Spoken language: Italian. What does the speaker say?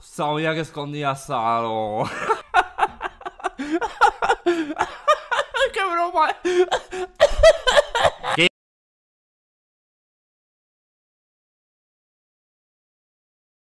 Samo ja ga sklonný jasáno. Kamerou má...